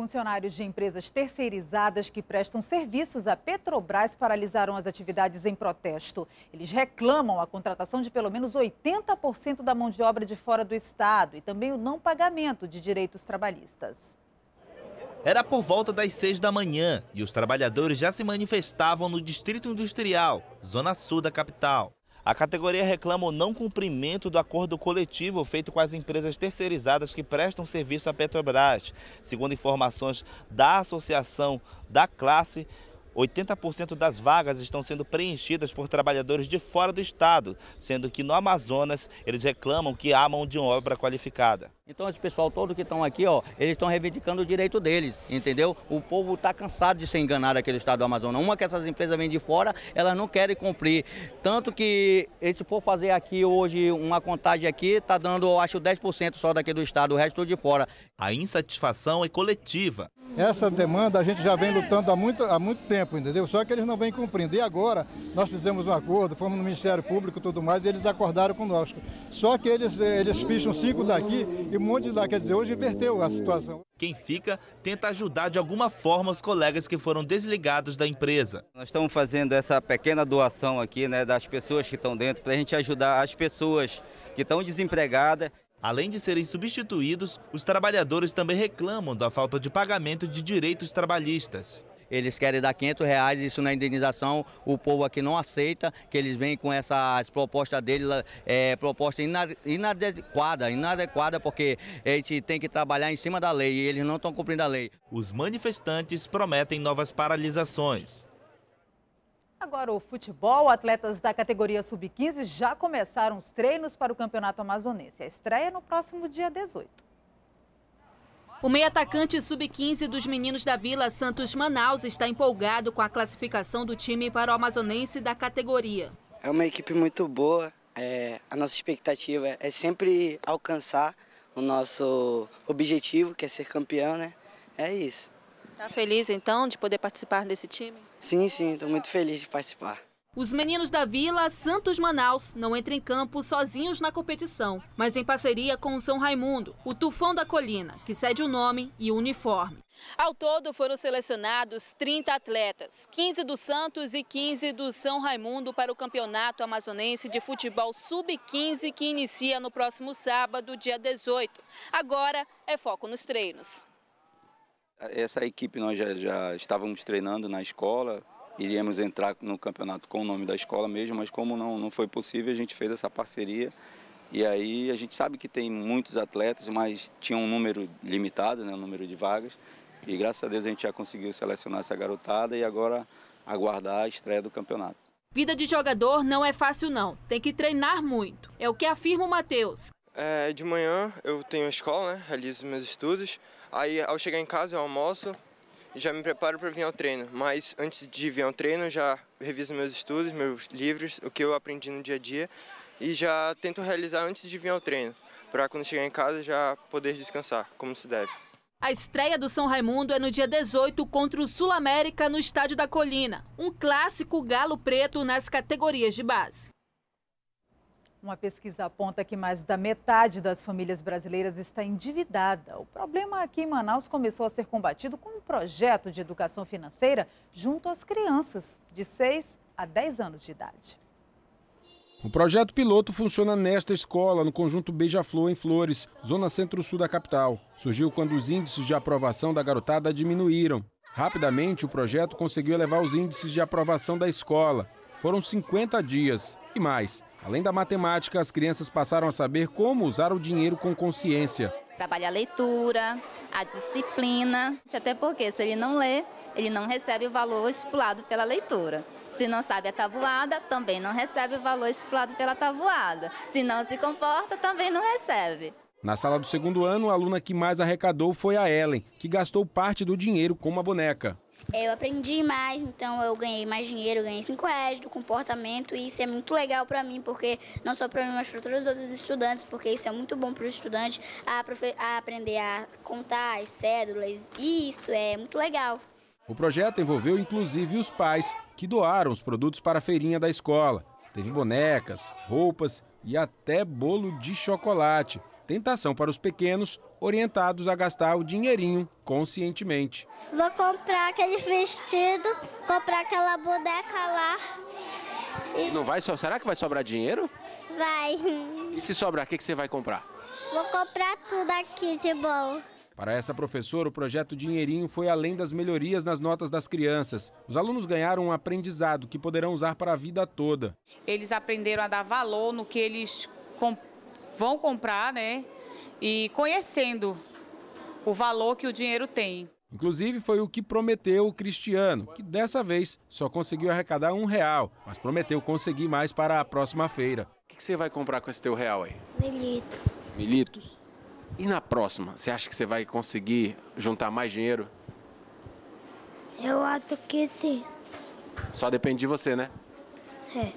Funcionários de empresas terceirizadas que prestam serviços à Petrobras paralisaram as atividades em protesto. Eles reclamam a contratação de pelo menos 80% da mão de obra de fora do estado e também o não pagamento de direitos trabalhistas. Era por volta das seis da manhã e os trabalhadores já se manifestavam no Distrito Industrial, zona sul da capital. A categoria reclama o não cumprimento do acordo coletivo feito com as empresas terceirizadas que prestam serviço à Petrobras. Segundo informações da associação da classe, 80% das vagas estão sendo preenchidas por trabalhadores de fora do estado, sendo que no Amazonas eles reclamam que há mão de obra qualificada. Então esse pessoal todo que estão aqui, ó, eles estão reivindicando o direito deles, entendeu? O povo está cansado de ser enganado aqui no estado do Amazonas. Uma que essas empresas vêm de fora, elas não querem cumprir. Tanto que se for fazer aqui hoje uma contagem aqui, está dando, eu acho, 10% só daqui do estado, o resto tudo de fora. A insatisfação é coletiva. Essa demanda a gente já vem lutando há muito, há muito tempo, entendeu? Só que eles não vêm cumprindo. E agora nós fizemos um acordo, fomos no Ministério Público e tudo mais, e eles acordaram conosco. Só que eles, eh, eles ficham cinco daqui e um monte de lá. Quer dizer, hoje inverteu a situação. Quem fica tenta ajudar de alguma forma os colegas que foram desligados da empresa. Nós estamos fazendo essa pequena doação aqui né, das pessoas que estão dentro para a gente ajudar as pessoas que estão desempregadas. Além de serem substituídos, os trabalhadores também reclamam da falta de pagamento de direitos trabalhistas eles querem dar 500 reais, isso na indenização o povo aqui não aceita, que eles vêm com essas propostas deles, é, proposta inadequada, inadequada, porque a gente tem que trabalhar em cima da lei e eles não estão cumprindo a lei. Os manifestantes prometem novas paralisações. Agora o futebol, atletas da categoria sub-15 já começaram os treinos para o Campeonato Amazonense. A estreia é no próximo dia 18. O meio-atacante sub-15 dos meninos da Vila Santos Manaus está empolgado com a classificação do time para o amazonense da categoria. É uma equipe muito boa. É, a nossa expectativa é sempre alcançar o nosso objetivo, que é ser campeão, né? É isso. Está feliz então de poder participar desse time? Sim, sim, estou muito feliz de participar. Os meninos da Vila Santos Manaus não entram em campo sozinhos na competição, mas em parceria com o São Raimundo, o Tufão da Colina, que cede o nome e o uniforme. Ao todo foram selecionados 30 atletas, 15 do Santos e 15 do São Raimundo para o Campeonato Amazonense de Futebol Sub-15 que inicia no próximo sábado, dia 18. Agora é foco nos treinos. Essa equipe nós já, já estávamos treinando na escola, iríamos entrar no campeonato com o nome da escola mesmo, mas como não, não foi possível, a gente fez essa parceria. E aí a gente sabe que tem muitos atletas, mas tinha um número limitado, né, um número de vagas. E graças a Deus a gente já conseguiu selecionar essa garotada e agora aguardar a estreia do campeonato. Vida de jogador não é fácil não, tem que treinar muito. É o que afirma o Matheus. É, de manhã eu tenho a escola, né, realizo meus estudos. Aí ao chegar em casa eu almoço, já me preparo para vir ao treino, mas antes de vir ao treino já reviso meus estudos, meus livros, o que eu aprendi no dia a dia e já tento realizar antes de vir ao treino, para quando chegar em casa já poder descansar como se deve. A estreia do São Raimundo é no dia 18 contra o Sul América no Estádio da Colina, um clássico galo preto nas categorias de base. Uma pesquisa aponta que mais da metade das famílias brasileiras está endividada. O problema aqui em Manaus começou a ser combatido com um projeto de educação financeira junto às crianças de 6 a 10 anos de idade. O projeto piloto funciona nesta escola, no conjunto Beija-Flor em Flores, zona centro-sul da capital. Surgiu quando os índices de aprovação da garotada diminuíram. Rapidamente, o projeto conseguiu elevar os índices de aprovação da escola. Foram 50 dias e mais. Além da matemática, as crianças passaram a saber como usar o dinheiro com consciência. Trabalha a leitura, a disciplina, até porque se ele não lê, ele não recebe o valor estipulado pela leitura. Se não sabe a tabuada, também não recebe o valor estipulado pela tabuada. Se não se comporta, também não recebe. Na sala do segundo ano, a aluna que mais arrecadou foi a Ellen, que gastou parte do dinheiro com uma boneca. Eu aprendi mais, então eu ganhei mais dinheiro, ganhei 5 reais do comportamento e isso é muito legal para mim, porque não só para mim, mas para todos os outros estudantes, porque isso é muito bom para o estudante a, a, aprender a contar as cédulas e isso é muito legal. O projeto envolveu inclusive os pais que doaram os produtos para a feirinha da escola. Teve bonecas, roupas e até bolo de chocolate. Tentação para os pequenos orientados a gastar o dinheirinho conscientemente. Vou comprar aquele vestido, comprar aquela boneca lá. E... Não vai, será que vai sobrar dinheiro? Vai. E se sobrar, o que, que você vai comprar? Vou comprar tudo aqui de bom. Para essa professora, o projeto Dinheirinho foi além das melhorias nas notas das crianças. Os alunos ganharam um aprendizado que poderão usar para a vida toda. Eles aprenderam a dar valor no que eles comp vão comprar, né? e conhecendo o valor que o dinheiro tem. Inclusive foi o que prometeu o Cristiano, que dessa vez só conseguiu arrecadar um real, mas prometeu conseguir mais para a próxima feira. O que, você vai comprar com esse teu real aí? Milito. Militos. E na próxima, você acha que você vai conseguir juntar mais dinheiro? Eu acho que sim. Só depende de você, né? É.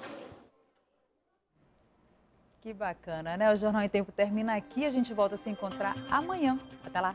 Que bacana, né? O Jornal em Tempo termina aqui. A gente volta a se encontrar amanhã. Até lá.